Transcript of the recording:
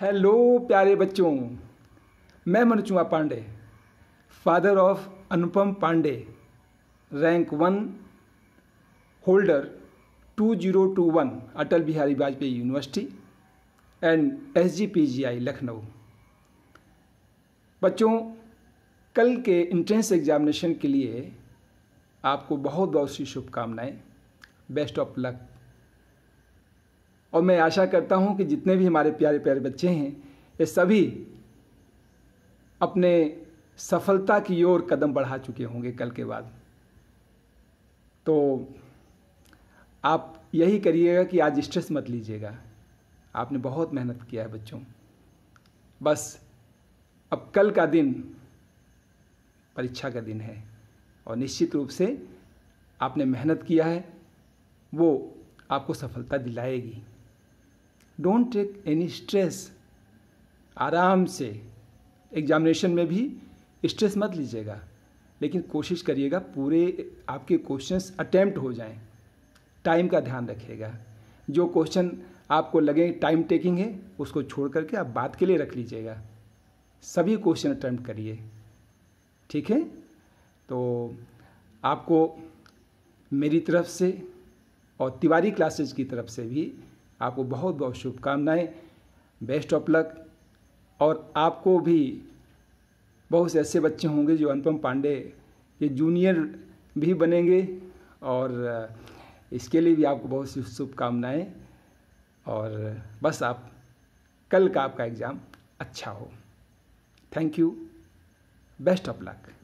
hello प्यारे बच्चों मैं मनुचुआ Pandey father of Anupam Pandey rank one holder 2021 Atal Bihari Vajpayee university and S G P G I Lucknow बच्चों कल के इंट्रेंस एग्जामिनेशन के लिए आपको बहुत बहुत सी शुभकामनाएँ बेस्ट ऑफ लक और मैं आशा करता हूँ कि जितने भी हमारे प्यारे प्यारे बच्चे हैं ये सभी अपने सफलता की ओर कदम बढ़ा चुके होंगे कल के बाद तो आप यही करिएगा कि आज स्ट्रेस मत लीजिएगा आपने बहुत मेहनत किया है बच्चों बस अब कल का दिन परीक्षा का दिन है और निश्चित रूप से आपने मेहनत किया है वो आपको सफलता दिलाएगी डोंट टेक एनी स्ट्रेस आराम से एग्जामिनेशन में भी स्ट्रेस मत लीजिएगा लेकिन कोशिश करिएगा पूरे आपके क्वेश्चंस अटैम्प्ट हो जाएं टाइम का ध्यान रखिएगा जो क्वेश्चन आपको लगे टाइम टेकिंग है उसको छोड़ करके आप बात के लिए रख लीजिएगा सभी क्वेश्चन अटैम्प्ट करिए ठीक है तो आपको मेरी तरफ से और तिवारी क्लासेज की तरफ से भी आपको बहुत बहुत शुभकामनाएं बेस्ट ऑफ लक और आपको भी बहुत से ऐसे बच्चे होंगे जो अनुपम पांडे ये जूनियर भी बनेंगे और इसके लिए भी आपको बहुत सी शुभकामनाएँ और बस आप कल का आपका एग्ज़ाम अच्छा हो thank you best of luck